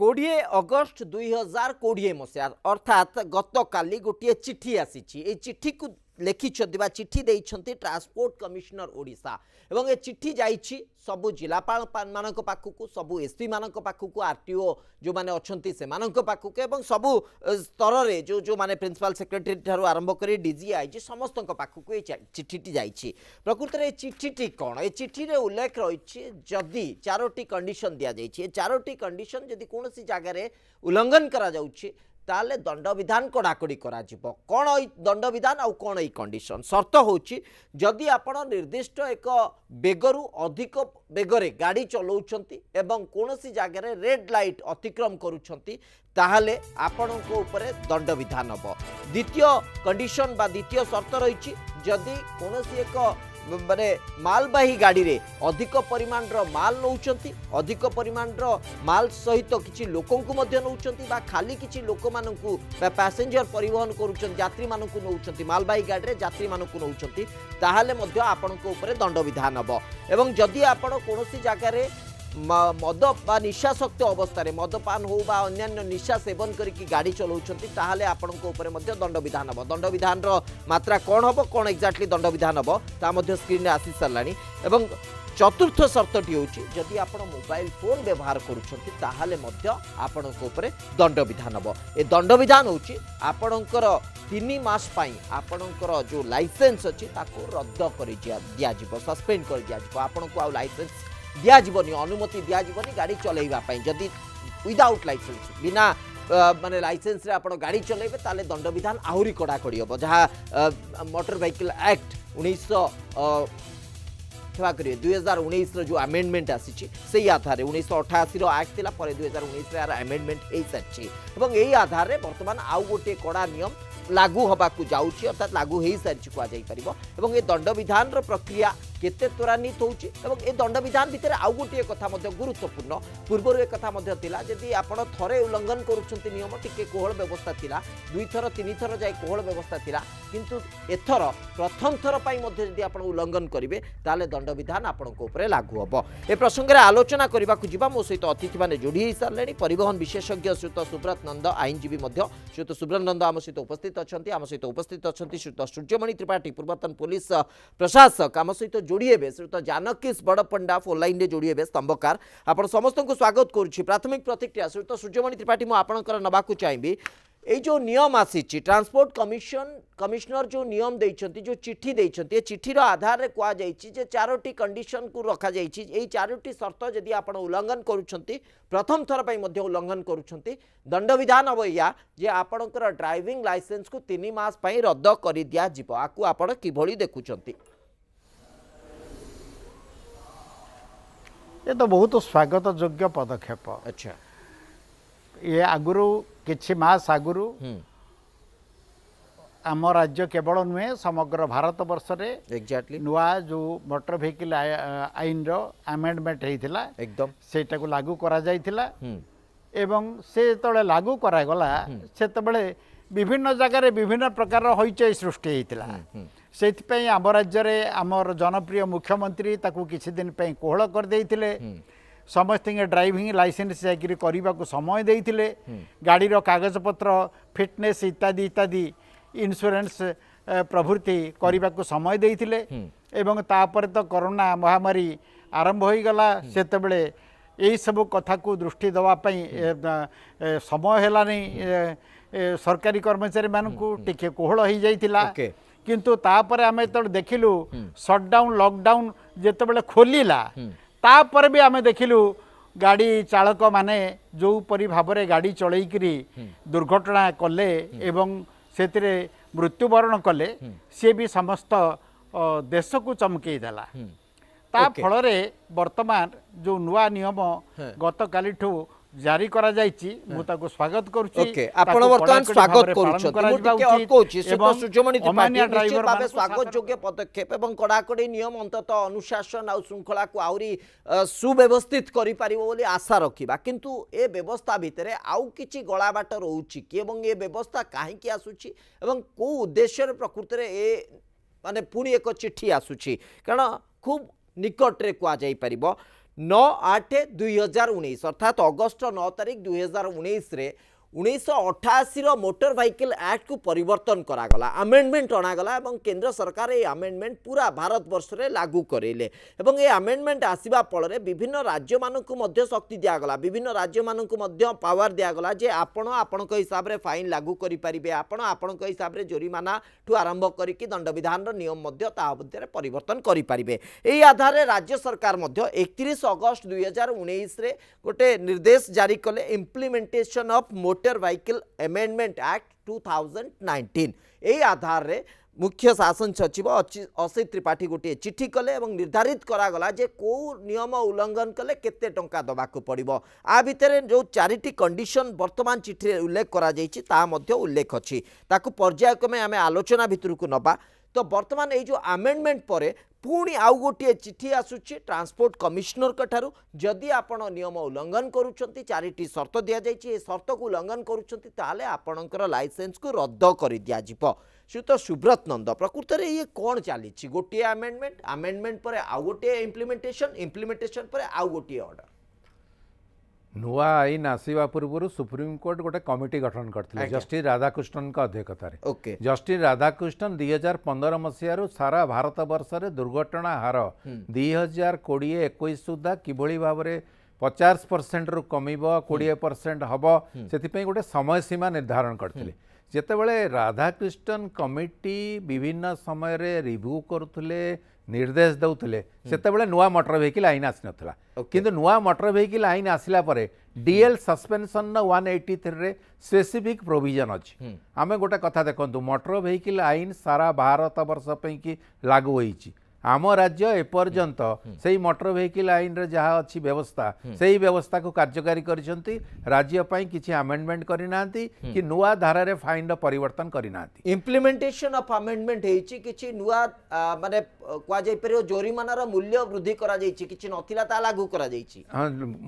কোড়িয়ে August দুই হাজার কোড়িয়ে মশায় অর্থাৎ গতকালি গোটিয়ে চিঠি আসিছি এই চিঠিকু ଲେଖିଛନ୍ତି ବା ଚିଠି ଦେଇଛନ୍ତି ଟ୍ରାନ୍ସପୋର୍ଟ କମିଶନର ଓଡ଼ିଶା ଏବଂ ଏ ଚିଠି ଯାଇଛି ସବୁ ଜିଲ୍ଲାପାଳମାନଙ୍କ ପାଖକୁ ସବୁ ଏସ୍ପିମାନଙ୍କ ପାଖକୁ ଆର୍ ଟି ଓ ଯେଉଁମାନେ ଅଛନ୍ତି ସେମାନଙ୍କ ପାଖକୁ ଏବଂ ସବୁ ସ୍ତରରେ ଯେଉଁ ଯେଉଁମାନେ ପ୍ରିନ୍ସିପାଲ ସେକ୍ରେଟେରୀ ଠାରୁ ଆରମ୍ଭ କରି ଡିଜି ଆଇଛି ସମସ୍ତଙ୍କ ପାଖକୁ ଏ ଚିଠିଟି ଯାଇଛି ପ୍ରକୃତରେ ଏ ଚିଠିଟି କ'ଣ ଏ ଚିଠିରେ ଉଲ୍ଲେଖ ରହିଛି ଯଦି ଚାରୋଟି କଣ୍ଡିସନ୍ ଦିଆଯାଇଛି ଏ ଚାରୋଟି କଣ୍ଡିସନ୍ ଯଦି କୌଣସି ଜାଗାରେ ଉଲ୍ଲଙ୍ଘନ କରାଯାଉଛି ତାହେଲେ ଦଣ୍ଡବିଧାନ କଡ଼ାକଡ଼ି କରାଯିବ କ'ଣ ଏଇ ଦଣ୍ଡବିଧାନ ଆଉ କ'ଣ ଏଇ କଣ୍ଡିସନ୍ ସର୍ତ୍ତ ହେଉଛି ଯଦି ଆପଣ ନିର୍ଦ୍ଦିଷ୍ଟ ଏକ ବେଗରୁ ଅଧିକ ବେଗରେ ଗାଡ଼ି ଚଲାଉଛନ୍ତି ଏବଂ କୌଣସି ଜାଗାରେ ରେଡ୍ ଲାଇଟ୍ ଅତିକ୍ରମ କରୁଛନ୍ତି ତାହେଲେ ଆପଣଙ୍କ ଉପରେ ଦଣ୍ଡବିଧାନ ହେବ ଦ୍ୱିତୀୟ କଣ୍ଡିସନ୍ ବା ଦ୍ୱିତୀୟ ସର୍ତ୍ତ ରହିଛି ଯଦି କୌଣସି ଏକ ମାନେ ମାଲବାହୀ ଗାଡ଼ିରେ ଅଧିକ ପରିମାଣର ମାଲ ନେଉଛନ୍ତି ଅଧିକ ପରିମାଣର ମାଲ ସହିତ କିଛି ଲୋକଙ୍କୁ ମଧ୍ୟ ନେଉଛନ୍ତି ବା ଖାଲି କିଛି ଲୋକମାନଙ୍କୁ ବା ପ୍ୟାସେଞ୍ଜର ପରିବହନ କରୁଛନ୍ତି ଯାତ୍ରୀମାନଙ୍କୁ ନେଉଛନ୍ତି ମାଲବାହୀ ଗାଡ଼ିରେ ଯାତ୍ରୀମାନଙ୍କୁ ନେଉଛନ୍ତି ତାହେଲେ ମଧ୍ୟ ଆପଣଙ୍କ ଉପରେ ଦଣ୍ଡବିଧାନ ହେବ ଏବଂ ଯଦି ଆପଣ କୌଣସି ଜାଗାରେ মদ বা নিশাসক্ত অবস্থায় মদপান হো বা অন্যান্য নিশা সেবন করি গাড়ি চলাউন তাহলে আপনার উপরে দণ্ডবিধান হব দণ্ডবিধান মাত্রা কম হব কম এক্জাক্টলি দণ্ডবিধান হব তা স্ক্রিনে আসি সারা এবং চতুর্থ শর্তটি হচ্ছে যদি আপনার মোবাইল ফোন ব্যবহার করছেন তাহলে আপনার উপরে দণ্ডবিধান হব এ দণ্ডবিধান হচ্ছে আপনার তিন মাস পাই আপনার যে লাইসেন্স অ্যাঁ রদ করে দিয়া সসপেন্ড করে দিয়া আপনার আইসেন্স ଦିଆଯିବନି ଅନୁମତି ଦିଆଯିବନି ଗାଡ଼ି ଚଲାଇବା ପାଇଁ ଯଦି ୱିଦାଉଟ୍ ଲାଇସେନ୍ସ ବିନା মানে লাইসেন্সে আপনার গাড়ি চলাইবে তাহলে দণ্ডবিধান আহরি কড়াকড়ি হব যা মোটর ভেহিকল আক্ট উনিশশো ক্ষমা করিবে দুই হাজার উনিশর যে আমেন্ডমেন্ট আসিছি সেই আধারে উনিশশো অঠাশির আক্ট লা পরে দুই হাজার উনিশে এর আমেন্ডমেন্ট হয়ে সারিছি এবং এই আধারে বর্তমান আউ গোটিয়ে কড়া নিয়ম লাগু হওয়া যাচ্ছি অর্থাৎ লাগু হয়ে সারিছি কুয়া যাই পারিব এবং এই দণ্ডবিধানর প্রক্রিয়া কেতে ত্বরান্বিত হচ্ছে এবং এই দণ্ডবিধান ভিতরে আউ গোটিয়ে কথা গুরুত্বপূর্ণ পূর্বর এ কথা যদি আপনার থরে উল্লঙ্ঘন করছেন নিয়ম টিকি কোহল ব্যবস্থা লা দুই থর তিন থর যাই কোহল ব্যবস্থা লা কিন্তু এথর প্রথম থর যদি আপনার উল্লঙ্ঘন করবে তাহলে দণ্ডবিধান আপনার উপরে লাগু হব এ প্রসঙ্গে আলোচনা করা যা মো সহ অতিথি মানে যোড়ি হয়ে সারে পরিবহন বিশেষজ্ঞ শ্রুত সুব্রত নন্দ আইনজীবী শ্রুত সুব্রত নন্দ আম সহ উপস্থিত অনেক আম সহ উপস্থিত অনেক শ্রুত সূর্যমণি ত্রিপাঠী পূর্বতন পুলিশ প্রশাসক আম সহ जोड़े बेस तो जानकी बड़ पंडा फोर लाइन जोड़े बेस स्तंभकार आप समस्त को स्वागत करुच्ची प्राथमिक प्रतिक्रिया सहित सूर्यमणि त्रिपाठी मुझे नाक चाहिए ये जो नियम आसी ट्रांसपोर्ट कमिशन कमिशनर जो नियम देते जो चिठी देते चिठीर आधार में कहुई चारोटी कंडीशन को रखा जाए चारोटी सर्त जदि आप उल्लंघन करथम थर पर उल्लंघन करुँच दंडविधान हम या जे आपणकर ड्राइविंग लाइसेंस को तीन मस रद्द कर दिज्व आपड़ कि देखुंट ଏ ତ ବହୁତ ସ୍ୱାଗତ ଯୋଗ୍ୟ ପଦକ୍ଷେପ ଆଚ୍ଛା ଇଏ ଆଗରୁ କିଛି ମାସ ଆଗରୁ ଆମ ରାଜ୍ୟ କେବଳ ନୁହେଁ ସମଗ୍ର ଭାରତବର୍ଷରେ ଏକ୍ଜାକ୍ଟଲି ନୂଆ ଯେଉଁ ମୋଟର ଭେହିକିଲ ଆଇନର ଆମେଣ୍ଡମେଣ୍ଟ ହେଇଥିଲା ଏକଦମ ସେଇଟାକୁ ଲାଗୁ କରାଯାଇଥିଲା ଏବଂ ସେ ଯେତେବେଳେ ଲାଗୁ କରାଗଲା ସେତେବେଳେ ବିଭିନ୍ନ ଜାଗାରେ ବିଭିନ୍ନ ପ୍ରକାରର ହଇଚଇ ସୃଷ୍ଟି ହେଇଥିଲା ସେଇଥିପାଇଁ ଆମ ରାଜ୍ୟରେ ଆମର ଜନପ୍ରିୟ ମୁଖ୍ୟମନ୍ତ୍ରୀ ତାକୁ କିଛି ଦିନ ପାଇଁ କୋହଳ କରିଦେଇଥିଲେ ସମସ୍ତଙ୍କ ଡ୍ରାଇଭିଂ ଲାଇସେନ୍ସ ଯାଇକରି କରିବାକୁ ସମୟ ଦେଇଥିଲେ ଗାଡ଼ିର କାଗଜପତ୍ର ଫିଟନେସ୍ ଇତ୍ୟାଦି ଇତ୍ୟାଦି ଇନ୍ସୁରାନ୍ସ ପ୍ରଭୃତି କରିବାକୁ ସମୟ ଦେଇଥିଲେ ଏବଂ ତାପରେ ତ କରୋନା ମହାମାରୀ ଆରମ୍ଭ ହୋଇଗଲା ସେତେବେଳେ ଏହିସବୁ କଥାକୁ ଦୃଷ୍ଟି ଦେବା ପାଇଁ ସମୟ ହେଲାନି ସରକାରୀ କର୍ମଚାରୀମାନଙ୍କୁ ଟିକେ କୋହଳ ହୋଇଯାଇଥିଲା କିନ୍ତୁ ତାପରେ ଆମେ ଯେତେବେଳେ ଦେଖିଲୁ ସଟ୍ଡାଉନ୍ ଲକ୍ଡାଉନ୍ ଯେତେବେଳେ ଖୋଲିଲା ତାପରେ ବି ଆମେ ଦେଖିଲୁ ଗାଡ଼ି ଚାଳକମାନେ ଯେଉଁପରି ଭାବରେ ଗାଡ଼ି ଚଳେଇକିରି ଦୁର୍ଘଟଣା କଲେ ଏବଂ ସେଥିରେ ମୃତ୍ୟୁବରଣ କଲେ ସିଏ ବି ସମସ୍ତ ଦେଶକୁ ଚମକେଇ ଦେଲା ତା ଫଳରେ ବର୍ତ୍ତମାନ ଯେଉଁ ନୂଆ ନିୟମ ଗତକାଲିଠୁ জারি করা যাইছি হ্যাঁ। মু তাকে স্বাগত করছি ওকে আপন বর্তমান স্বাগত করছন্তি মু টিকে অটকৌছি শিল্প সূর্যমণি ত্রিপাঠী ভাবে স্বাগত যোগ্য পদক্ষেপ এবং কড়াকড়ি নিয়ম অন্তত অনুশাসন আর শৃঙ্খলাকু আউরি সুব্যবস্থিত করি পারিব বলি আশা রাখিবা কিন্তু এ ব্যবস্থা ভিতরে আউ কিছু গলাবাট রহুছি কি এবং এ ব্যবস্থা কাহিকি আসুছি এবং কেউ উদ্দেশ্যের প্রকৃতিরে এ মানে পুনি এক চিঠি আসুছি কারণ খুব নিকটরে কুয়া যাই পারিব नौ आठ दुई हजार उन्नाइस अर्थात् अगस्त नौ तारिक दुई हजार उन्नाइस ଉଣେଇଶହ ଅଠାଅଶୀର ମୋଟର ଭାଇକେଲ ଆକ୍ଟକୁ ପରିବର୍ତ୍ତନ କରାଗଲା ଆମେଣ୍ଡମେଣ୍ଟ ଅଣାଗଲା ଏବଂ କେନ୍ଦ୍ର ସରକାର ଏହି ଆମେଣ୍ଡମେଣ୍ଟ ପୁରା ଭାରତବର୍ଷରେ ଲାଗୁ କରାଇଲେ ଏବଂ ଏହି ଆମେଣ୍ଡମେଣ୍ଟ ଆସିବା ଫଳରେ ବିଭିନ୍ନ ରାଜ୍ୟମାନଙ୍କୁ ମଧ୍ୟ ଶକ୍ତି ଦିଆଗଲା ବିଭିନ୍ନ ରାଜ୍ୟମାନଙ୍କୁ ମଧ୍ୟ ପାୱାର ଦିଆଗଲା ଯେ ଆପଣ ଆପଣଙ୍କ ହିସାବରେ ଫାଇନ୍ ଲାଗୁ କରିପାରିବେ ଆପଣ ଆପଣଙ୍କ ହିସାବରେ ଜୋରିମାନାଠୁ ଆରମ୍ଭ କରିକି ଦଣ୍ଡବିଧାନର ନିୟମ ମଧ୍ୟ ତାହା ମଧ୍ୟରେ ପରିବର୍ତ୍ତନ କରିପାରିବେ ଏହି ଆଧାରରେ ରାଜ୍ୟ ସରକାର ମଧ୍ୟ ଏକତିରିଶ ଅଗଷ୍ଟ ଦୁଇହଜାର ଉଣେଇଶରେ ଗୋଟେ ନିର୍ଦ୍ଦେଶ ଜାରି କଲେ ଇମ୍ପ୍ଲିମେଣ୍ଟେସନ୍ ଅଫ୍ ମୋଟ motor vehicle amendment act two thousand nineteen এই আধারে মুখ্য শাসন সচিব অসিত ত্রিপাঠী গোটিয়ে চিঠি কলে এবং নির্ধারিত করাগলা যে কেউ নিয়ম উল্লঙ্ঘন কলে কেতে টঙ্কা দেওয়া পড়ব আ ভিতরে যে চারিটি কন্ডিশন বর্তমান চিঠিরে উল্লেখ করা যাইছি তা মধ্যে উল্লেখ অছি তাকে পর্যায়ক্রমে আমি আলোচনা ভিতরক নবা ତ ବର୍ତ୍ତମାନ ଏଇ ଯେଉଁ ଆମେଣ୍ଡମେଣ୍ଟ ପରେ ପୁଣି ଆଉ ଗୋଟିଏ ଚିଠି ଆସୁଛି ଟ୍ରାନ୍ସପୋର୍ଟ କମିଶନରଙ୍କ ଠାରୁ ଯଦି ଆପଣ ନିୟମ ଉଲ୍ଲଙ୍ଘନ କରୁଛନ୍ତି ଚାରିଟି ସର୍ତ୍ତ ଦିଆଯାଇଛି ଏ ସର୍ତ୍ତକୁ ଉଲ୍ଲଙ୍ଘନ କରୁଛନ୍ତି ତାହେଲେ ଆପଣଙ୍କର ଲାଇସେନ୍ସକୁ ରଦ୍ଦ କରିଦିଆଯିବ ଶ୍ରୀତ ସୁବ୍ରତ ନନ୍ଦ ପ୍ରକୃତରେ ଇଏ କ'ଣ ଚାଲିଛି ଗୋଟିଏ ଆମେଣ୍ଡମେଣ୍ଟ ଆମେଣ୍ଡମେଣ୍ଟ ପରେ ଆଉ ଗୋଟିଏ ଇମ୍ପ୍ଲିମେଣ୍ଟେସନ୍ ଇମ୍ପ୍ଲିମେଣ୍ଟେସନ୍ ପରେ ଆଉ ଗୋଟିଏ ଅର୍ଡ଼ର ନୂଆ ଆଇନ ଆସିବା ପୂର୍ବରୁ ସୁପ୍ରିମକୋର୍ଟ ଗୋଟେ କମିଟି ଗଠନ କରିଥିଲେ ଜଷ୍ଟିସ୍ ରାଧାକୃଷ୍ଣନଙ୍କ ଅଧ୍ୟକ୍ଷତାରେ ଓକେ ଜଷ୍ଟିସ୍ ରାଧାକୃଷ୍ଣନ ଦୁଇ ହଜାର ପନ୍ଦର ମସିହାରୁ ସାରା ଭାରତ ବର୍ଷରେ ଦୁର୍ଘଟଣା ହାର ଦୁଇ ହଜାର କୋଡ଼ିଏ ଏକୋଇଶ ସୁଦ୍ଧା କିଭଳି ଭାବରେ ପଚାଶ ପରସେଣ୍ଟରୁ କମିବ କୋଡ଼ିଏ ପରସେଣ୍ଟ ହେବ ସେଥିପାଇଁ ଗୋଟେ ସମୟସୀମା ନିର୍ଦ୍ଧାରଣ କରିଥିଲେ ଯେତେବେଳେ ରାଧାକ୍ରିଷ୍ଣନ କମିଟି ବିଭିନ୍ନ ସମୟରେ ରିଭ୍ୟୁ କରୁଥିଲେ ନିର୍ଦ୍ଦେଶ ଦେଉଥିଲେ ସେତେବେଳେ ନୂଆ ମଟର ଭେହିକିଲ୍ ଆଇନ ଆସିନଥିଲା କିନ୍ତୁ ନୂଆ ମଟର ଭେହିକିଲ୍ ଆଇନ ଆସିଲା ପରେ ଡିଏଲ୍ ସସ୍ପେନ୍ସନ୍ର ୱାନ୍ ଏଇଟି ଥ୍ରୀରେ ସ୍ପେସିଫିକ୍ ପ୍ରୋଭିଜନ୍ ଅଛି ଆମେ ଗୋଟେ କଥା ଦେଖନ୍ତୁ ମଟର ଭେହିକିଲ୍ ଆଇନ ସାରା ଭାରତ ବର୍ଷ ପାଇଁକି ଲାଗୁ ହୋଇଛି আম রাজ্য এপর্যন্ত সেই মোটর ভেহিকল আইনর যা অছি ব্যবস্থা সেই ব্যবস্থাকে কার্যকারী করেছেন রাজ্যপ্রাই কিছু আমেন্ডমেন্ট করে না কি নূয়া ধারার ফাইনর পরিবর্তন করে না ইমপ্লিমেন্টেসন অফ আমেন্ডমেন্ট হয়েছে কিছু নূয়া মানে কুযাইপার জরিমানার মূল্য বৃদ্ধি করা যাইছি কিছু নথিলা তা লাগু করা যাইছি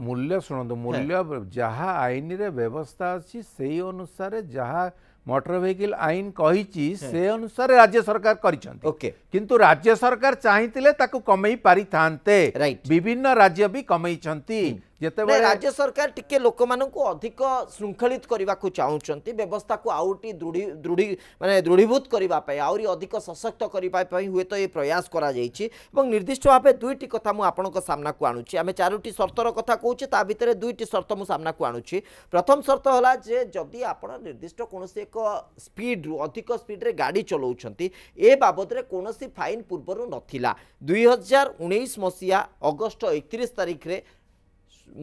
মূল্য শুণতু মূল্য যা আইনরে ব্যবস্থা অছি সেই অনুসারে যাহা मटर भेहकल से अनुसार राज्य सरकार राज्य सरकार चाहिँ कमै थान्ते विभिन्न राज्य वि कमै ଯେତେବେଳେ ରାଜ୍ୟ ସରକାର ଟିକେ ଲୋକମାନଙ୍କୁ ଅଧିକ ଶୃଙ୍ଖଳିତ କରିବାକୁ ଚାହୁଁଛନ୍ତି ବ୍ୟବସ୍ଥାକୁ ଆହୁରି ଦୃଢ଼ ଦୃଢ଼ ମାନେ ଦୃଢ଼ୀଭୂତ କରିବା ପାଇଁ ଆହୁରି ଅଧିକ ସଶକ୍ତ କରିବା ପାଇଁ ହୁଏତ ଏ ପ୍ରୟାସ କରାଯାଇଛି ଏବଂ ନିର୍ଦ୍ଦିଷ୍ଟ ଭାବେ ଦୁଇଟି କଥା ମୁଁ ଆପଣଙ୍କ ସାମ୍ନାକୁ ଆଣୁଛି ଆମେ ଚାରୋଟି ସର୍ତ୍ତର କଥା କହୁଛେ ତା ଭିତରେ ଦୁଇଟି ସର୍ତ୍ତ ମୁଁ ସାମ୍ନାକୁ ଆଣୁଛି ପ୍ରଥମ ସର୍ତ୍ତ ହେଲା ଯେ ଯଦି ଆପଣ ନିର୍ଦ୍ଦିଷ୍ଟ କୌଣସି ଏକ ସ୍ପିଡ଼ରୁ ଅଧିକ ସ୍ପିଡ଼ରେ ଗାଡ଼ି ଚଲାଉଛନ୍ତି ଏ ବାବଦରେ କୌଣସି ଫାଇନ୍ ପୂର୍ବରୁ ନଥିଲା ଦୁଇ ହଜାର ଉଣେଇଶ ମସିହା ଅଗଷ୍ଟ ଏକତିରିଶ ତାରିଖରେ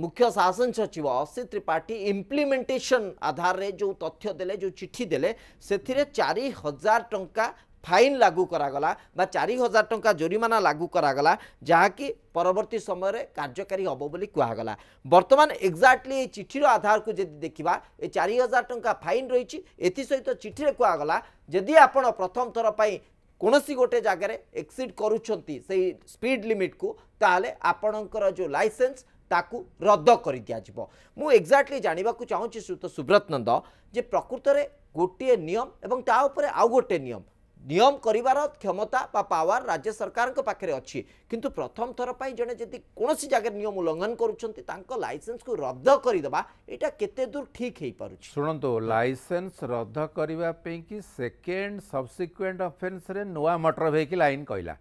मुख्य शासन सचिव असी त्रिपाठी इम्प्लीमेंटेसन आधार में जो तथ्य दे जो चिठी दे से चारि हजार टा ফাইন লাগু করাগলা বা চারি হাজার টঙ্কা জরিমানা লাগু করাগলা যাকি পরবর্তী সময়ের কার্যকারী হব বলে কুহগলা বর্তমান এক্জাক্টলি এই চিঠির আধারকু যদি দেখিবা এই চারি হাজার টঙ্কা ফাইন রয়েছে এসহিত চিঠিরে কুহগলা যদি আপনার প্রথম থর পাই কোণী গোটে জায়গায় এক্সিড করুচ্ছেন সেই স্পিড লিমিট কু তাহলে আপনার যে লাইসেন্স ତାକୁ ରଦ୍ଦ କରିଦିଆଯିବ ମୁଁ ଏକ୍ଜାକ୍ଟଲି ଜାଣିବାକୁ ଚାହୁଁଛି ସୁତ ସୁବ୍ରତ ନନ୍ଦ ଯେ ପ୍ରକୃତରେ ଗୋଟିଏ ନିୟମ ଏବଂ ତା ଉପରେ ଆଉ ଗୋଟିଏ ନିୟମ নিয়ম করিবার ক্ষমতা বা পাওয়ার রাজ্য সরকারଙ୍କ পাখে অছি কিন্তু প্রথম থর পাই জনে যদি কোনসি জায়গা নিয়ম উল্লঙ্ঘন করুছন্তি তাঙ্ক লাইসেন্স কু রদ্দ করি দবা এটা কেতে দূর ঠিক হেই পারুছি শুনন্তু লাইসেন্স রদ্দ করিবা পে কি সেকেন্ড সাবসিকুয়েন্ট অফেন্স রে নোয়া মোটর ভেহিকল আইন কইলা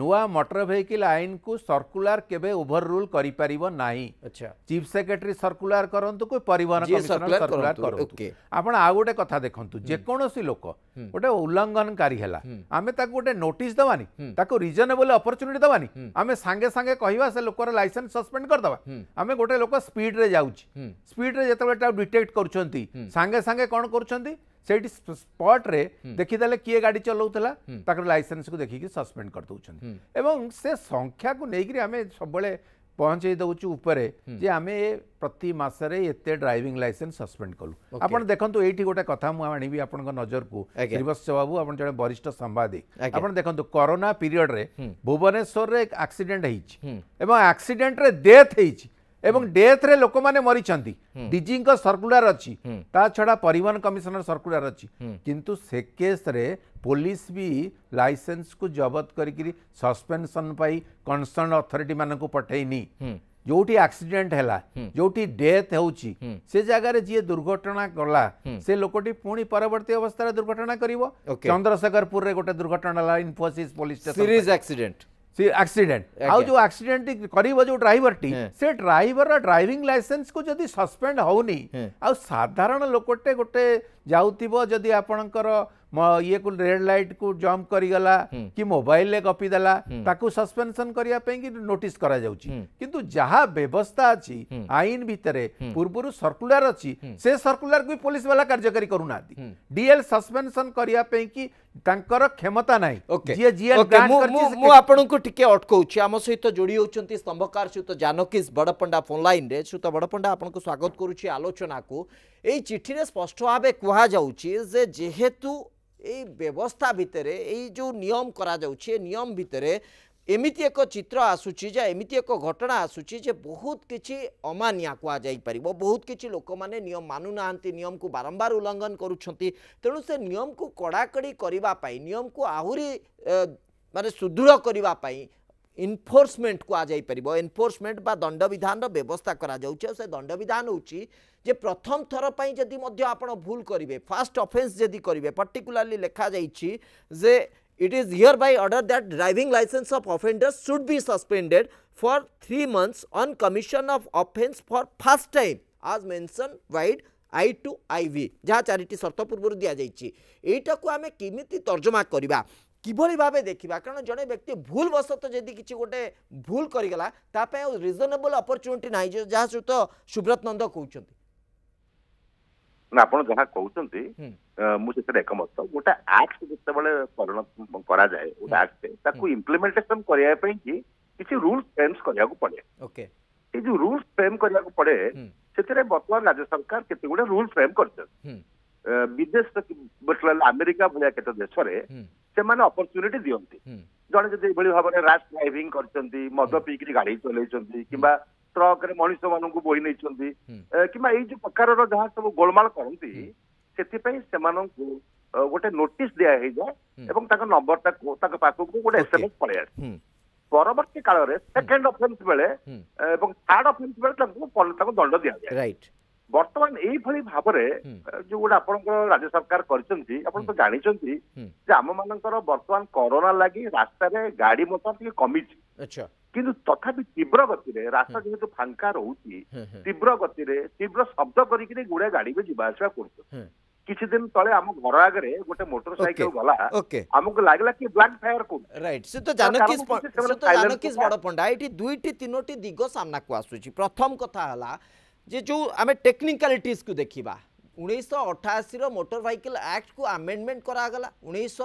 নোয়া মোটর ভেহিকল আইন কু সর্কুলার কেবে ওভার রুল করি পারিব নাই আচ্ছা চিফ সেক্রেটারি সর্কুলার করন্তু কো পরিবহন কমিশনার সর্কুলার করন্তু আপন আউ গোটে কথা দেখন্তু যে কোনসি লোক গোটে উল্লঙ্ঘনকারী ଜାରି ହେଲା ଆମେ ତାକୁ ଗୋଟେ ନୋଟିସ୍ ଦେବାନି ତାକୁ ରିଜନେବଲ୍ ଅପରଚ୍ୟୁନିଟି ଦେବାନି ଆମେ ସାଙ୍ଗେ ସାଙ୍ଗେ କହିବା ସେ ଲୋକର ଲାଇସେନ୍ସ ସସ୍ପେଣ୍ଡ କରିଦେବା ଆମେ ଗୋଟେ ଲୋକ ସ୍ପିଡ୍ରେ ଯାଉଛି ସ୍ପିଡ୍ରେ ଯେତେବେଳେ ତାକୁ ଡିଟେକ୍ଟ କରୁଛନ୍ତି ସାଙ୍ଗେ ସାଙ୍ଗେ କ'ଣ କରୁଛନ୍ତି ସେଇଠି ସ୍ପଟ୍ରେ ଦେଖିଦେଲେ କିଏ ଗାଡ଼ି ଚଲାଉଥିଲା ତାଙ୍କର ଲାଇସେନ୍ସକୁ ଦେଖିକି ସସ୍ପେଣ୍ଡ କରିଦେଉଛନ୍ତି ଏବଂ ସେ ସଂଖ୍ୟାକୁ ନେଇକରି ଆମେ ସବୁବେଳେ ପହଞ୍ଚେଇ ଦେଉଛୁ ଉପରେ ଯେ ଆମେ ପ୍ରତି ମାସରେ ଏତେ ଡ୍ରାଇଭିଂ ଲାଇସେନ୍ସ ସସ୍ପେଣ୍ଡ କଲୁ ଆପଣ ଦେଖନ୍ତୁ ଏଇଠି ଗୋଟେ କଥା ମୁଁ ଆଣିବି ଆପଣଙ୍କ ନଜରକୁ ଶ୍ରୀବତ୍ସ ବାବୁ ଆପଣ ଜଣେ ବରିଷ୍ଠ ସାମ୍ବାଦିକ ଆପଣ ଦେଖନ୍ତୁ କରୋନା ପିରିୟଡରେ ଭୁବନେଶ୍ୱରରେ ଆକ୍ସିଡେଣ୍ଟ ହେଇଛି ଏବଂ ଆକ୍ସିଡେଣ୍ଟରେ ଡେଥ୍ ହେଇଛି एवं डेथ्रे लोक मैंने मरी डीजी सर्कुलर अच्छी ता छड़ा परिवहन कमिशनर सर्कुलर अच्छी किंतु से केस्रे पुलिस भी लाइसेंस को जबत करी सस्पेंशन कनसर्ण अथॉरिटी मान पठेनी जो आक्सीडेट है जो डेथ हो जगार जी दुर्घटना कला से लोकटी पुणी परवर्त अवस्था दुर्घटना कर चंद्रशेखरपुर गोटे दुर्घटना इनफोसीस्टेट एक्सीडेंट आउ जो एक्सीडेंट करिबो ड्राइवर टी हाँ। से ड्राइवर ड्राइविंग लाइसेंस को जदी सस्पेंड होउनी हाँ। साधारण लोकटे गोटे जाउतिबो जदी ये को रेड लाइट को जम्प कर कि मोबाइल ले कॉपी दला हाँ। ताकू सस्पेंशन करिया पई कि नोटिस करा जाउची किंतु जहा व्यवस्था अछि आइन भितरे पूर्वपुरु सर्कुलर अछि से सर्कुलर को पुलिस वाला कार्यकारी करू नादी डीएल सस्पेंशन करिया पई कि ତାଙ୍କର କ୍ଷମତା ନାହିଁ ଯିଏ ଯିଏ ମୁଁ ଆପଣଙ୍କୁ ଟିକେ ଅଟକଉଛି ଆମ ସହିତ ଯୋଡ଼ି ହେଉଛନ୍ତି ସ୍ତମ୍ଭକାର ଶ୍ରୀତ ଜାନକିସ୍ ବଡ଼ପଣ୍ଡା ଫୋନ୍ ଲାଇନ୍ରେ ଶ୍ରୀତ ବଡ଼ପଣ୍ଡା ଆପଣଙ୍କୁ ସ୍ୱାଗତ କରୁଛି ଆଲୋଚନାକୁ ଏଇ ଚିଠିରେ ସ୍ପଷ୍ଟ ଭାବେ କୁହାଯାଉଛି ଯେ ଯେହେତୁ ଏଇ ବ୍ୟବସ୍ଥା ଭିତରେ ଏଇ ଯେଉଁ ନିୟମ କରାଯାଉଛି ଏ ନିୟମ ଭିତରେ ଏମିତି ଏକ ଚିତ୍ର ଆସୁଛି ଯେ ଏମିତି ଏକ ଘଟଣା ଆସୁଛି ଯେ ବହୁତ କିଛି ଅମାନିଆ କୁହାଯାଇପାରିବ ବହୁତ କିଛି ଲୋକମାନେ ନିୟମ ମାନୁନାହାନ୍ତି ନିୟମକୁ ବାରମ୍ବାର ଉଲ୍ଲଂଘନ କରୁଛନ୍ତି ତେଣୁ ସେ ନିୟମକୁ କଡ଼ାକଡ଼ି କରିବା ପାଇଁ ନିୟମକୁ ଆହୁରି ମାନେ ସୁଦୃଢ଼ କରିବା ପାଇଁ ଇନ୍ଫୋର୍ସମେଣ୍ଟ କୁହାଯାଇପାରିବ ଏନ୍ଫୋର୍ସମେଣ୍ଟ ବା ଦଣ୍ଡବିଧାନର ବ୍ୟବସ୍ଥା କରାଯାଉଛି ଆଉ ସେ ଦଣ୍ଡବିଧାନ ହେଉଛି ଯେ ପ୍ରଥମ ଥର ପାଇଁ ଯଦି ମଧ୍ୟ ଆପଣ ଭୁଲ କରିବେ ଫାର୍ଷ୍ଟ ଅଫେନ୍ସ ଯଦି କରିବେ ପର୍ଟିକୁଲାରଲି ଲେଖାଯାଇଛି ଯେ it is hereby ordered that driving license of offenders should be suspended for 3 months on commission of offense for first time as mentioned wide I to I V যা চারিটি সর্ত পূর্বর দিয়াযাইছি এইটাকু আমি কেমিতি তর্জমা করিবা কিভাবে ভাবে দেখিবা কারণ জনে ব্যক্তি ভুলবশত যদি কিছু গোটে ভুল করিগলা তা পাই রিজনেবল অপরচুনিটি নাই যা সহ সুব্রত নন্দ কৌছেন ଆପଣ ଯାହା କହୁଛନ୍ତି ମୁଁ ସେଥିରେ ଏକମତ ଗୋଟେ ଆକ୍ଟ ଯେତେବେଳେ ପରିଣତ କରାଯାଏ ଗୋଟେ ଆକ୍ଟ ତାକୁ ଇମ୍ପ୍ଲିମେଣ୍ଟେସନ କରିବା ପାଇଁ କି କିଛି ରୁଲ ଫ୍ରେମ୍ସ କରିବାକୁ ପଡେ ଏଇ ଯୋଉ ରୁଲ ଫ୍ରେମ୍ କରିବାକୁ ପଡେ ସେଥିରେ ବର୍ତ୍ତମାନ ରାଜ୍ୟ ସରକାର କେତେ ଗୁଡ଼ିଏ ରୁଲ ଫ୍ରେମ୍ କରିଛନ୍ତି ବିଦେଶ ଆମେରିକା ଭଳିଆ କେତେ ଦେଶରେ ସେମାନେ ଅପରଚୁନିଟି ଦିଅନ୍ତି ଜଣେ ଯଦି ଏଭଳି ଭାବରେ ରାସ୍ ଡ୍ରାଇଭିଂ କରିଛନ୍ତି ମଦ ପିଇକିରି ଗାଡି ଚଲେଇଛନ୍ତି କିମ୍ବା ଟ୍ରକରେ ମଣିଷ ମାନଙ୍କୁ ବୋହି ନେଇଛନ୍ତି କିମ୍ବା ଏଇ ଯୋଉ ପ୍ରକାରର ଯାହା ସବୁ ଗୋଳମାଳ କରନ୍ତି ସେଥିପାଇଁ ସେମାନଙ୍କୁ ଗୋଟେ ନୋଟିସ ଦିଆ ହେଇଯାଏ ଏବଂ ତାଙ୍କ ନମ୍ବରଟା ତାଙ୍କ ପାଖକୁ ଗୋଟେ ଏସଏମଏସ୍ ପଳେଇ ଆସେ ପରବର୍ତ୍ତୀ କାଳରେ ସେକେଣ୍ଡ ଅଫେନ୍ସ ବେଳେ ଏବଂ ଥାର୍ଡ ଅଫେନ୍ସ ବେଳେ ତାଙ୍କୁ ତାଙ୍କୁ ଦଣ୍ଡ ଦିଆଯାଏ ବର୍ତ୍ତମାନ ଏଇଭଳି ଭାବରେ ଯୋଉ ଗୋଟେ ଆପଣଙ୍କର ରାଜ୍ୟ ସରକାର କରିଛନ୍ତି ଆପଣ ତ ଜାଣିଛନ୍ତି ଯେ ଆମମାନଙ୍କର ବର୍ତ୍ତମାନ କରୋନା ଲାଗି ରାସ୍ତାରେ ଗାଡି ମଟର ଟିକେ କମିଛି କିନ୍ତୁ ତଥାପି ତୀବ୍ର ଗତିରେ ରାସ୍ତା ଯେହେତୁ ଫାଙ୍କା ରହୁଛି ତୀବ୍ର ଗତିରେ ତୀବ୍ର ଶବ୍ଦ କରିକିରି ଗୁଡେ ଗାଡିକୁ ଯିବା ଆସିବା କରୁଛନ୍ତି କିଛି ଦିନ ତଳେ ଆମ ଘର ଆଗରେ ଗୋଟେ ମୋଟର ସାଇକେଲ ଗଲା ଆମକୁ ଲାଗିଲା କି ବ୍ଲାକ୍ ଫାୟାର କରୁଛି ରାଇଟ ସେ ତ ଜାନକିସ୍ ସେ ତ ଜାନକିସ୍ ବଡ଼ ପଣ୍ଡା ଏଠି ଦୁଇଟି ତିନୋଟି ଦିଗ ସାମ୍ନାକୁ ଆସୁଛି ପ୍ରଥମ କଥା ହେଲା ଯେ ଯୋଉ ଆମେ ଟେକ୍ନିକାଲିଟିଜକୁ ଦେଖିବା ଉଣେଇଶହ ର ମୋଟର ଭେହିକିଲ୍ ଆକ୍ଟକୁ ଆମେଣ୍ଡମେଣ୍ଟ କରାଗଲା ଉଣେଇଶ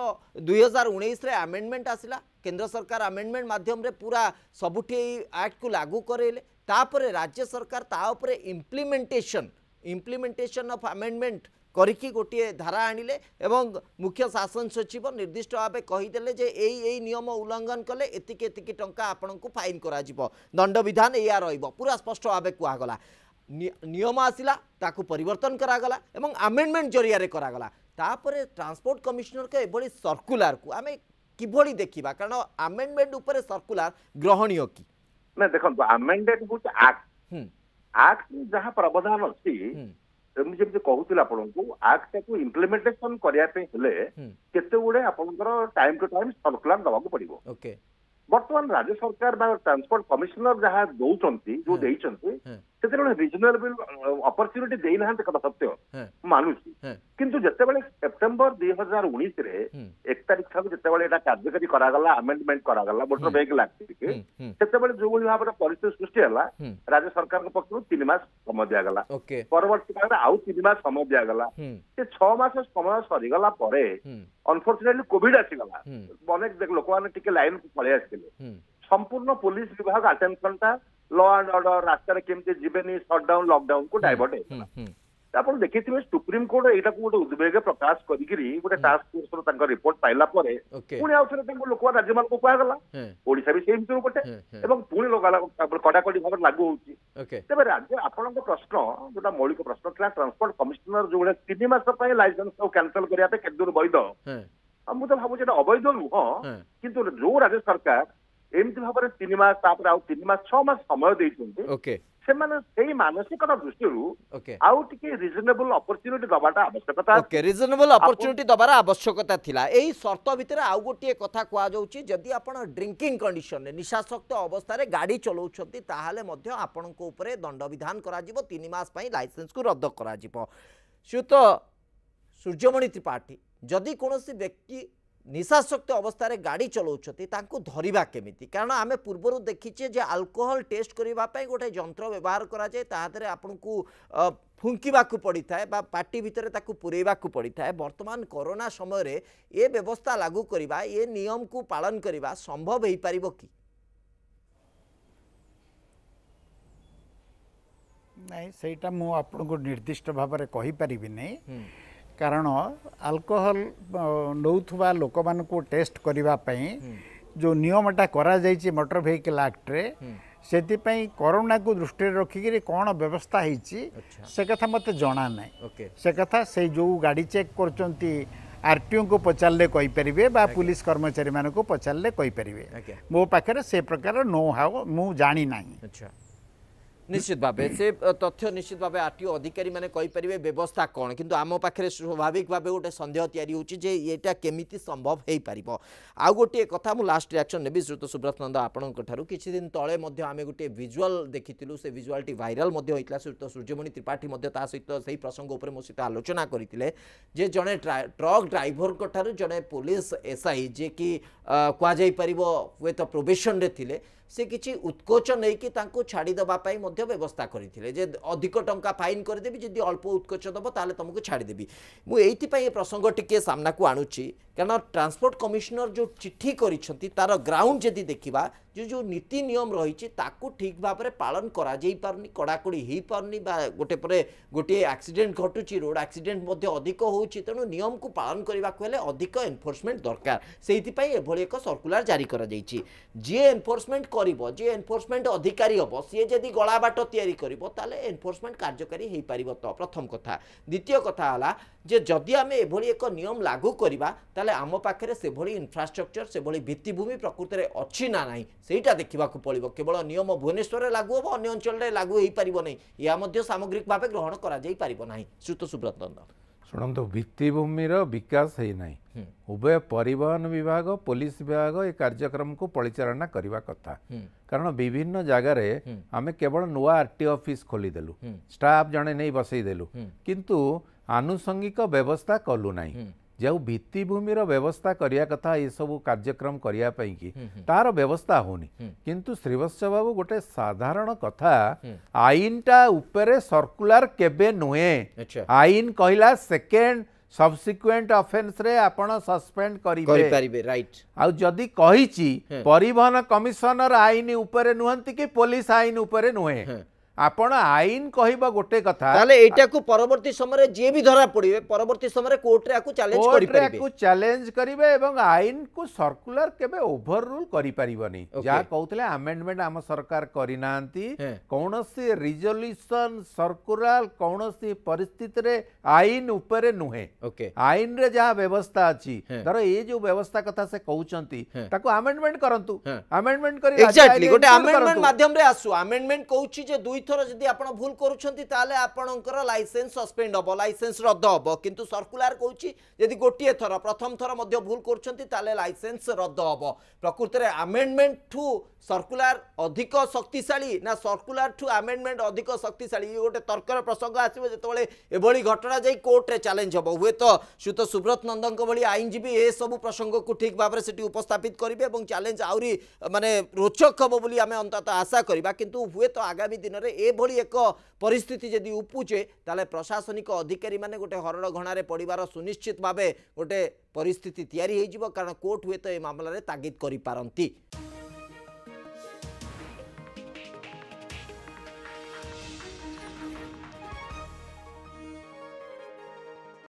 ଦୁଇହଜାର ଉଣେଇଶରେ ଆମେଣ୍ଡମେଣ୍ଟ ଆସିଲା କେନ୍ଦ୍ର ସରକାର ଆମେଣ୍ଡମେଣ୍ଟ ମାଧ୍ୟମରେ ପୁରା ସବୁଠି ଏଇ ଆକ୍ଟକୁ ଲାଗୁ କରେଇଲେ ତାପରେ ରାଜ୍ୟ ସରକାର ତା ଉପରେ ଇମ୍ପ୍ଲିମେଣ୍ଟେସନ୍ ଇମ୍ପ୍ଲିମେଣ୍ଟେସନ୍ ଅଫ୍ ଆମେଣ୍ଡମେଣ୍ଟ କରିକି ଗୋଟିଏ ଧାରା ଆଣିଲେ ଏବଂ ମୁଖ୍ୟ ଶାସନ ସଚିବ ନିର୍ଦ୍ଦିଷ୍ଟ ଭାବେ କହିଦେଲେ ଯେ ଏଇ ଏଇ ନିୟମ ଉଲ୍ଲଙ୍ଘନ କଲେ ଏତିକି ଏତିକି ଟଙ୍କା ଆପଣଙ୍କୁ ଫାଇନ୍ କରାଯିବ ଦଣ୍ଡବିଧାନ ଏଇଆ ରହିବ ପୁରା ସ୍ପଷ୍ଟ ଭାବେ କୁହାଗଲା নিয়ম আসিলা তাকে পরিবর্তন করাগলা এবং আমেন্ডমেন্ট জরিয়ারে করাগলা তাপরে ট্রান্সপোর্ট কে এভাবে কু আমি কিভাবে দেখিবা কারণ আমেন্ডমেন্ট উপরে সর্কুলার গ্রহণীয় কি না দেখন্তু আমেন্ডমেন্ট হচ্ছে আক্ট আক্ট যাহা প্রবধান অছি ମୁଁ ଯେମିତି କହୁଥିଲି ଆପଣଙ୍କୁ ଆକ୍ଟଟାକୁ ଇମ୍ପ୍ଲିମେଣ୍ଟେସନ କରିବା ପାଇଁ ହେଲେ କେତେ ଗୁଡେ ଆପଣଙ୍କର ଟାଇମ୍ ଟୁ ଟାଇମ୍ ସର୍କୁଲାର ଦେବାକୁ ପଡିବ ବର୍ତ୍ତମାନ ରାଜ୍ୟ ସରକାର ବା ଟ୍ରାନ୍ସପୋର୍ଟ କମିଶନର ଯାହା ଦଉଛନ୍ତି ଯୋଉ ଦେଇଛନ୍ତି ସେତେବେଳେ ରିଜନେବଲ ଅପରଚ୍ୟୁନିଟି ଦେଇନାହାନ୍ତି କଥା ସତ୍ୟ ମାନୁଛି କିନ୍ତୁ ଯେତେବେଳେ ସେପ୍ଟେମ୍ବର ଦୁଇ ହଜାର ଉଣେଇଶରେ ଏକ ତାରିଖ ଠାରୁ ଯେତେବେଳେ ଏଟା କାର୍ଯ୍ୟକାରୀ କରାଗଲା ଆମେଣ୍ଡମେଣ୍ଟ କରାଗଲା ଭୋଟର ଭେହିକଲ ଆକ୍ଟଟିକି ସେତେବେଳେ ଯୋଉଭଳି ଭାବରେ ପରିସ୍ଥିତି ସୃଷ୍ଟି ହେଲା ରାଜ୍ୟ ସରକାରଙ୍କ ପକ୍ଷରୁ ତିନି ମାସ ସମୟ ଦିଆଗଲା ପରବର୍ତ୍ତୀ କାଳରେ ଆଉ ତିନି ମାସ ସମୟ ଦିଆଗଲା ସେ ଛଅ ମାସ ସମୟ ସରିଗଲା ପରେ ଅନଫର୍ଚୁନେଟଲି କୋଭିଡ ଆସିଗଲା ଅନେକ ଲୋକମାନେ ଟିକେ ଲାଇନକୁ ପଳେଇ ଆସିଥିଲେ संपूर्ण पुलिस विभाग अटेंड करता लॉ एंड ऑर्डर रास्तार केमती जीवन सटडाउन लकडाउन को डाइवर्ट होगा ଆପଣ ଦେଖିଥିବେ ସୁପ୍ରିମକୋର୍ଟ ଏଇଟାକୁ ଗୋଟେ ଉଦ୍ବେଗ ପ୍ରକାଶ କରିକିରି ଗୋଟେ ଟାସ୍କ ଫୋର୍ସର ତାଙ୍କ ରିପୋର୍ଟ ପାଇଲା ପରେ ପୁଣି ଆଉ ଥରେ ତାଙ୍କୁ ଲୋକ ରାଜ୍ୟମାନଙ୍କୁ କୁହାଗଲା ଓଡିଶା ବି ସେଇ ଭିତରୁ ଗୋଟେ ଏବଂ ପୁଣି କଡାକଡି ଭାବରେ ଲାଗୁ ହଉଛି ତେବେ ରାଜ୍ୟ ଆପଣଙ୍କ ପ୍ରଶ୍ନ ଯୋଉଟା ମୌଳିକ ପ୍ରଶ୍ନ ଥିଲା ଟ୍ରାନ୍ସପୋର୍ଟ କମିଶନର ଯୋଉଭଳିଆ ତିନି ମାସ ପାଇଁ ଲାଇସେନ୍ସ ସବୁ କ୍ୟାନସଲ କରିବା ପାଇଁ କେତେ ଦୂର ବୈଧ ମୁଁ ତ ଭାବୁଛି ଏଇଟା ଅବୈଧ ନୁହଁ କିନ୍ତୁ ଯୋଉ ରାଜ୍ୟ ସରକାର ଏମିତି ଭାବରେ ତିନି ମାସ ତାପରେ ଆଉ ତିନି ମାସ ଛଅ ମାସ ସମୟ ଦେଇଛନ୍ତି ସେମାନେ ସେଇ ମାନସିକତା ଦୃଷ୍ଟିରୁ ଆଉ ଟିକେ ରିଜନେବଲ ଅପରଚ୍ୟୁନିଟି ଦବାଟା ଆବଶ୍ୟକତା ଓକେ ରିଜନେବଲ ଅପରଚ୍ୟୁନିଟି ଦବାର ଆବଶ୍ୟକତା ଥିଲା ଏହି ସର୍ତ୍ତ ଭିତରେ ଆଉ ଗୋଟିଏ କଥା କୁହାଯାଉଛି ଯଦି ଆପଣ ଡ୍ରିଙ୍କିଂ କଣ୍ଡିସନରେ ନିଶାସକ୍ତ ଅବସ୍ଥାରେ ଗାଡ଼ି ଚଲାଉଛନ୍ତି ତାହେଲେ ମଧ୍ୟ ଆପଣଙ୍କ ଉପରେ ଦଣ୍ଡବିଧାନ କରାଯିବ ତିନି ମାସ ପାଇଁ ଲାଇସେନ୍ସକୁ ରଦ୍ଦ କରାଯିବ ଶ୍ରୀଯୁକ୍ତ ସୂର୍ଯ୍ୟମଣି ତ୍ରିପାଠୀ ଯଦି କୌଣସି ବ୍ୟକ୍ତି নিশাসক্ত অবস্থায় গাড়ি চলাউছেন তাঁকু ধরা কেমিতি কারণ আমি পূর্বর দেখিছে যে আলকোহল টেস্ট করা গোটে যন্ত্র ব্যবহার করা যায় তাহাতে আপনার ফুঙ্কিবাকু পড়িথায় বা পাটি ভিতরে তাকে পুরাইবাকু পড়িথায় বর্তমান করোনা সময়ে এ ব্যবস্থা লাগু করা এ নিয়মকু পালন করা সম্ভব হয়ে পারিব কি ନାଇଁ ସେଇଟା ମୁଁ ଆପଣଙ୍କୁ ନିର୍ଦ୍ଦିଷ୍ଟ ଭାବରେ କହିପାରିବିନି କାରଣ ଆଲକୋହଲ ନେଉଥିବା ଲୋକମାନଙ୍କୁ ଟେଷ୍ଟ କରିବା ପାଇଁ ଯେଉଁ ନିୟମଟା କରାଯାଇଛି ମଟର ଭେହିକିଲ୍ ଆକ୍ଟରେ ସେଥିପାଇଁ କରୋନାକୁ ଦୃଷ୍ଟିରେ ରଖିକିରି କ'ଣ ବ୍ୟବସ୍ଥା ହେଇଛି ସେ କଥା ମୋତେ ଜଣା ନାହିଁ ସେ କଥା ସେଇ ଯେଉଁ ଗାଡ଼ି ଚେକ୍ କରୁଛନ୍ତି ଆର୍ଟିଓଙ୍କୁ ପଚାରିଲେ କହିପାରିବେ ବା ପୁଲିସ୍ କର୍ମଚାରୀମାନଙ୍କୁ ପଚାରିଲେ କହିପାରିବେ ମୋ ପାଖରେ ସେ ପ୍ରକାର ନୋ ହାଓ ମୁଁ ଜାଣିନାହିଁ নিশ্চিত ভাবে সে তথ্য নিশ্চিত ভাবে আরটিও অধিকারী মানে কইপারে ব্যবস্থা কোণ কিন্তু আম পাখে স্বাভাবিক ভাবে গোটে সন্দেহ তৈরি হচ্ছে যে এটা কেমিতি সম্ভব হয়ে পার আউ গোটিয়ে কথা মু লাস্ট রিয়াকশন নেবি শ্রুত সুব্রত নন্দ আপনার কিছুদিন তলে আমি গোটে ভিজুয়াল দেখিলু সে ভিজুয়ালটি ভাইরাল হয়েছিল শ্রুত সূর্যমণি ত্রিপাঠী তা সহিত সেই প্রসঙ্গ উপরে মো সহ আলোচনা করে যে জনে ট্রক ড্রাইভর ঠার জনে পুলিশ এসআই যে কি কুযাই পার হুয়ে তো প্রোবেসন লে ସେ କିଛି ଉତ୍କୋଚ ନେଇକି ତାଙ୍କୁ ଛାଡ଼ିଦେବା ପାଇଁ ମଧ୍ୟ ବ୍ୟବସ୍ଥା କରିଥିଲେ ଯେ ଅଧିକ ଟଙ୍କା ଫାଇନ୍ କରିଦେବି ଯଦି ଅଳ୍ପ ଉତ୍କୋଚ ଦେବ ତାହେଲେ ତୁମକୁ ଛାଡ଼ିଦେବି ମୁଁ ଏଇଥିପାଇଁ ଏ ପ୍ରସଙ୍ଗ ଟିକିଏ ସାମ୍ନାକୁ ଆଣୁଛି କାରଣ ଟ୍ରାନ୍ସପୋର୍ଟ କମିଶନର ଯେଉଁ ଚିଠି କରିଛନ୍ତି ତା'ର ଗ୍ରାଉଣ୍ଡ ଯଦି ଦେଖିବା ଯେଉଁ ଯେଉଁ ନୀତି ନିୟମ ରହିଛି ତାକୁ ଠିକ୍ ଭାବରେ ପାଳନ କରାଯାଇପାରୁନି କଡ଼ାକଡ଼ି ହୋଇପାରୁନି ବା ଗୋଟେ ପରେ ଗୋଟିଏ ଆକ୍ସିଡେଣ୍ଟ ଘଟୁଛି ରୋଡ଼ ଆକ୍ସିଡେଣ୍ଟ ମଧ୍ୟ ଅଧିକ ହେଉଛି ତେଣୁ ନିୟମକୁ ପାଳନ କରିବାକୁ ହେଲେ ଅଧିକ ଏନଫୋର୍ସମେଣ୍ଟ ଦରକାର ସେଇଥିପାଇଁ ଏଭଳି ଏକ ସର୍କୁଲାର ଜାରି କରାଯାଇଛି ଯିଏ ଏନଫୋର୍ସମେଣ୍ଟ କରିବ ଯିଏ ଏନଫୋର୍ସମେଣ୍ଟ ଅଧିକାରୀ ହେବ ସିଏ ଯଦି ଗଳାବାଟ ତିଆରି କରିବ ତାହେଲେ ଏନଫୋର୍ସମେଣ୍ଟ କାର୍ଯ୍ୟକାରୀ ହୋଇପାରିବ ତ ପ୍ରଥମ କଥା ଦ୍ୱିତୀୟ କଥା ହେଲା ଯେ ଯଦି ଆମେ ଏଭଳି ଏକ ନିୟମ ଲାଗୁ କରିବା ତାହେଲେ ତାହେଲେ ଆମ ପାଖରେ ସେଭଳି ଇନଫ୍ରାଷ୍ଟ୍ରକ୍ଚର ସେଭଳି ଭିତ୍ତିଭୂମି ପ୍ରକୃତରେ ଅଛି ନା ନାହିଁ ସେଇଟା ଦେଖିବାକୁ ପଡ଼ିବ କେବଳ ନିୟମ ଭୁବନେଶ୍ୱରରେ ଲାଗୁ ହେବ ଅନ୍ୟ ଅଞ୍ଚଳରେ ଲାଗୁ ହୋଇପାରିବ ନାହିଁ ଏହା ମଧ୍ୟ ସାମଗ୍ରିକ ଭାବେ ଗ୍ରହଣ କରାଯାଇପାରିବ ନାହିଁ ଶ୍ରୁତ ସୁବ୍ରତ ନନ୍ଦ ଶୁଣନ୍ତୁ ଭିତ୍ତିଭୂମିର ବିକାଶ ହୋଇନାହିଁ ଉଭୟ ପରିବହନ ବିଭାଗ ପୋଲିସ ବିଭାଗ ଏ କାର୍ଯ୍ୟକ୍ରମକୁ ପରିଚାଳନା କରିବା କଥା କାରଣ ବିଭିନ୍ନ ଜାଗାରେ ଆମେ କେବଳ ନୂଆ ଆର୍ ଟି ଅଫିସ୍ ଖୋଲିଦେଲୁ ଷ୍ଟାଫ୍ ଜଣେ ନେଇ ବସେଇଦେଲୁ କିନ୍ତୁ ଆନୁଷଙ୍ଗିକ ବ୍ୟବସ୍ଥା କଲୁ ନାହିଁ ଯେଉଁ ଭିତ୍ତିଭୂମିର ବ୍ୟବସ୍ଥା କରିବା କଥା ଏସବୁ କାର୍ଯ୍ୟକ୍ରମ କରିବା ପାଇଁକି ତାର ବ୍ୟବସ୍ଥା ହେଉନି କିନ୍ତୁ ଶ୍ରୀବତ୍ସ ବାବୁ ଗୋଟେ ସାଧାରଣ କଥା ଆଇନଟା ଉପରେ ସର୍କୁଲାର କେବେ ନୁହେଁ ଆଇନ କହିଲା ସେକେଣ୍ଡ ସବସିକ୍ୱେଣ୍ଟ ଅଫେନ୍ସରେ ଆପଣ ସସ୍ପେଣ୍ଡ କରିପାରିବେ ରାଇଟ୍ ଆଉ ଯଦି କହିଛି ପରିବହନ କମିଶନର ଆଇନ ଉପରେ ନୁହନ୍ତି କି ପୋଲିସ ଆଇନ ଉପରେ ନୁହେଁ ଆପଣ ଆଇନ କହିବ ଗୋଟେ କଥା ତାହେଲେ ଏଇଟାକୁ ପରବର୍ତ୍ତୀ ସମୟରେ ଯିଏ ବି ଧରା ପଡ଼ିବେ ପରବର୍ତ୍ତୀ ସମୟରେ କୋର୍ଟରେ ଆକୁ ଚ୍ୟାଲେଞ୍ଜ କରିପାରିବେ କୋର୍ଟରେ ଚ୍ୟାଲେଞ୍ଜ କରିବେ ଏବଂ ଆଇନକୁ ସର୍କୁଲାର କେବେ ଓଭରରୁଲ୍ କରିପାରିବନି ଯାହା କହୁଥିଲେ ଆମେଣ୍ଡମେଣ୍ଟ ଆମ ସରକାର କରିନାହାନ୍ତି କୌଣସି ରିଜଲ୍ୟୁସନ୍ ସର୍କୁଲାର କୌଣସି ପରିସ୍ଥିତିରେ ଆଇନ ଉପରେ ନୁହେଁ ଆଇନରେ ଯାହା ବ୍ୟବସ୍ଥା ଅଛି ଧର ଏ ଯୋଉ ବ୍ୟବସ୍ଥା କଥା ସେ କହୁଛନ୍ତି ତାକୁ ଆମେଣ୍ଡମେଣ୍ଟ କରନ୍ତୁ ଆମେଣ୍ଡମେଣ୍ଟ କରି ଗୋଟେ ଆମେଣ୍ଡମେଣ୍ଟ ମାଧ୍ୟମରେ ଆସୁ ଆମେଣ୍ଡମେଣ୍ଟ କହୁଛି ଯେ ଦୁଇ দুইথর যদি আপনার ভুল করছেন তাহলে আপনার লাইসেন্স সসপেন্ড হব লাইসেন্স রদ হব কিন্তু সর্কুলার কৌছি যদি গোটিয়ে থর প্রথম থর মধ্যে ভুল করছেন তাহলে লাইসেন্স রদ হব প্রকৃতরে আমেন্ডমেন্ট ঠু সর্কুলার অধিক শক্তিশালী না সর্কুলার ঠু আমেন্ডমেন্ট অধিক শক্তিশালী ইয়ে গোটে তর্কর প্রসঙ্গ আসবে যেতবে এভাবে ঘটনা যাই কোর্টে চ্যালেঞ্জ হব হুয়েত সুত সুব্রত নন্দঙ্ক ভি আইনজীবী এসবু প্রসঙ্গক ঠিক ভাবে সেটি উপস্থাপিত করবে এবং চ্যালেঞ্জ আহরি মানে রোচক হব বলে আমি অন্তত আশা করা কিন্তু হুয়েত আগামী দিনের এভাবে এক পরিস্থিতি যদি উপুচে তাহলে প্রশাসনিক অধিকারী মানে গোটে হরড় ঘণারে পড়িবার সুনিশ্চিত ভাবে গোটে পরিস্থিতি তৈরি হয়ে যাব কারণ কোর্ট হুয়েত এই মামলার তাগিদ করে পারতি